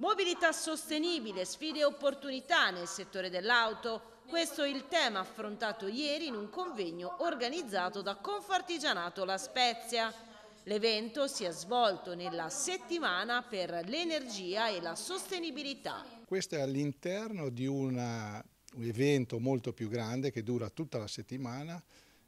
Mobilità sostenibile, sfide e opportunità nel settore dell'auto, questo è il tema affrontato ieri in un convegno organizzato da Confartigianato La Spezia. L'evento si è svolto nella settimana per l'energia e la sostenibilità. Questo è all'interno di una, un evento molto più grande che dura tutta la settimana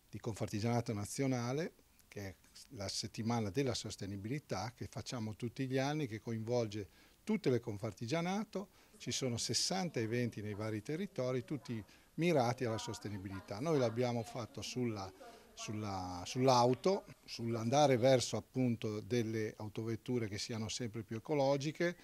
di Confartigianato Nazionale, che è la settimana della sostenibilità che facciamo tutti gli anni, che coinvolge tutte le Confartigianato, ci sono 60 eventi nei vari territori, tutti mirati alla sostenibilità. Noi l'abbiamo fatto sull'auto, sull sull'andare verso appunto delle autovetture che siano sempre più ecologiche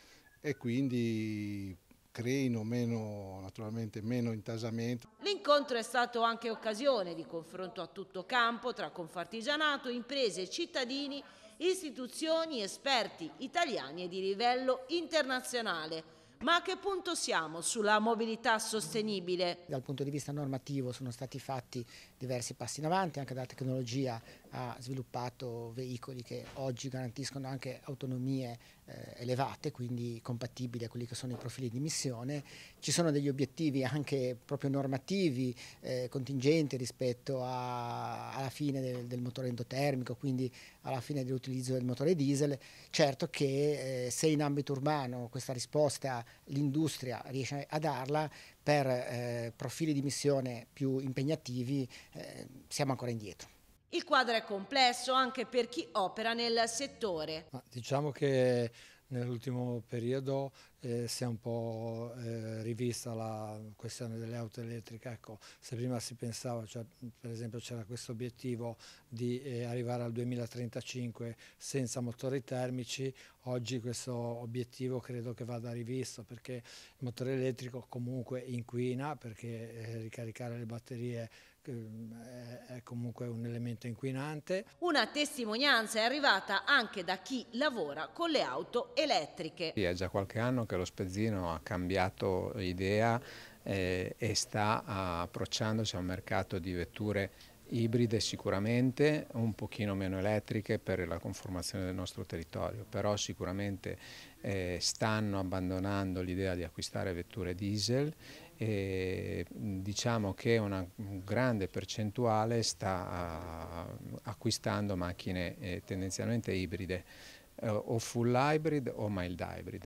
e quindi creino meno, naturalmente meno intasamento. L'incontro è stato anche occasione di confronto a tutto campo tra Confartigianato, imprese, cittadini, istituzioni, esperti italiani e di livello internazionale. Ma a che punto siamo sulla mobilità sostenibile? Dal punto di vista normativo sono stati fatti diversi passi in avanti, anche dalla tecnologia ha sviluppato veicoli che oggi garantiscono anche autonomie eh, elevate, quindi compatibili a quelli che sono i profili di missione. Ci sono degli obiettivi anche proprio normativi, eh, contingenti rispetto a, alla fine del, del, motore endotermico, quindi alla fine dell'utilizzo del motore diesel. Certo che eh, se in ambito urbano questa risposta l'industria riesce a darla, per eh, profili di missione più impegnativi eh, siamo ancora indietro. Il quadro è complesso anche per chi opera nel settore. Diciamo che nell'ultimo periodo eh, si è un po' eh, rivista la questione delle auto elettriche. Ecco, se prima si pensava, cioè, per esempio c'era questo obiettivo di eh, arrivare al 2035 senza motori termici, oggi questo obiettivo credo che vada rivisto perché il motore elettrico comunque inquina perché eh, ricaricare le batterie ehm, è comunque un elemento inquinante. Una testimonianza è arrivata anche da chi lavora con le auto elettriche. è già qualche anno che lo Spezzino ha cambiato idea eh, e sta approcciandosi a un mercato di vetture ibride sicuramente, un pochino meno elettriche per la conformazione del nostro territorio, però sicuramente eh, stanno abbandonando l'idea di acquistare vetture diesel e diciamo che una grande percentuale sta ah, acquistando macchine eh, tendenzialmente ibride eh, o full hybrid o mild hybrid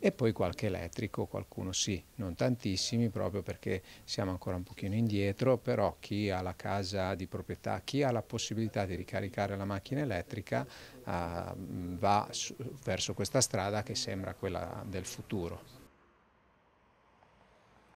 e poi qualche elettrico, qualcuno sì, non tantissimi proprio perché siamo ancora un pochino indietro, però chi ha la casa di proprietà, chi ha la possibilità di ricaricare la macchina elettrica eh, va su, verso questa strada che sembra quella del futuro.